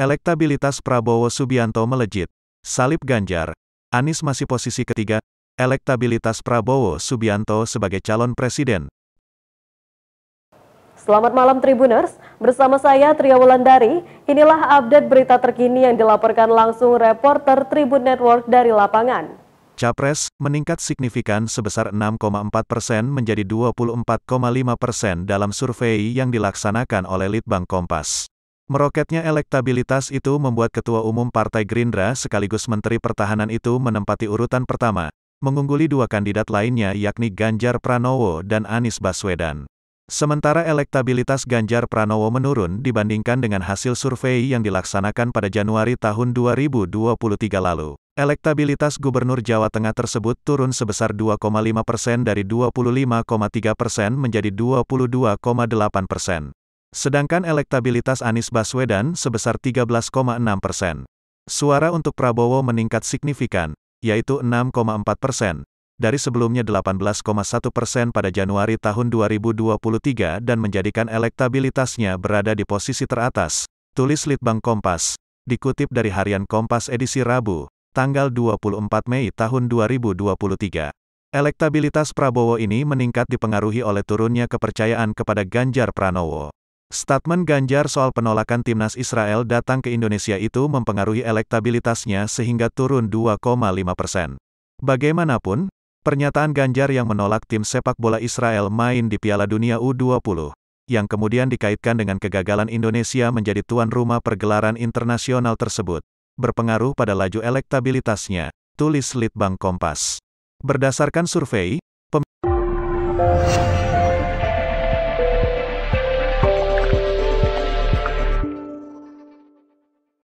Elektabilitas Prabowo Subianto melejit. Salib Ganjar. Anies masih posisi ketiga. Elektabilitas Prabowo Subianto sebagai calon presiden. Selamat malam Tribuners, bersama saya Tria Wulandari. Inilah update berita terkini yang dilaporkan langsung reporter Tribun Network dari lapangan. Capres meningkat signifikan sebesar 6,4 persen menjadi 24,5 persen dalam survei yang dilaksanakan oleh Litbang Kompas. Meroketnya elektabilitas itu membuat Ketua Umum Partai Gerindra sekaligus Menteri Pertahanan itu menempati urutan pertama, mengungguli dua kandidat lainnya yakni Ganjar Pranowo dan Anies Baswedan. Sementara elektabilitas Ganjar Pranowo menurun dibandingkan dengan hasil survei yang dilaksanakan pada Januari tahun 2023 lalu. Elektabilitas Gubernur Jawa Tengah tersebut turun sebesar 2,5 persen dari 25,3 persen menjadi 22,8 persen. Sedangkan elektabilitas Anies Baswedan sebesar 13,6 persen. Suara untuk Prabowo meningkat signifikan, yaitu 6,4 persen, dari sebelumnya 18,1 persen pada Januari tahun 2023 dan menjadikan elektabilitasnya berada di posisi teratas, tulis Litbang Kompas, dikutip dari harian Kompas edisi Rabu, tanggal 24 Mei tahun 2023. Elektabilitas Prabowo ini meningkat dipengaruhi oleh turunnya kepercayaan kepada Ganjar Pranowo. Statement Ganjar soal penolakan timnas Israel datang ke Indonesia itu mempengaruhi elektabilitasnya sehingga turun 2,5 persen. Bagaimanapun, pernyataan Ganjar yang menolak tim sepak bola Israel main di Piala Dunia U20, yang kemudian dikaitkan dengan kegagalan Indonesia menjadi tuan rumah pergelaran internasional tersebut, berpengaruh pada laju elektabilitasnya, tulis Litbang Kompas. Berdasarkan survei,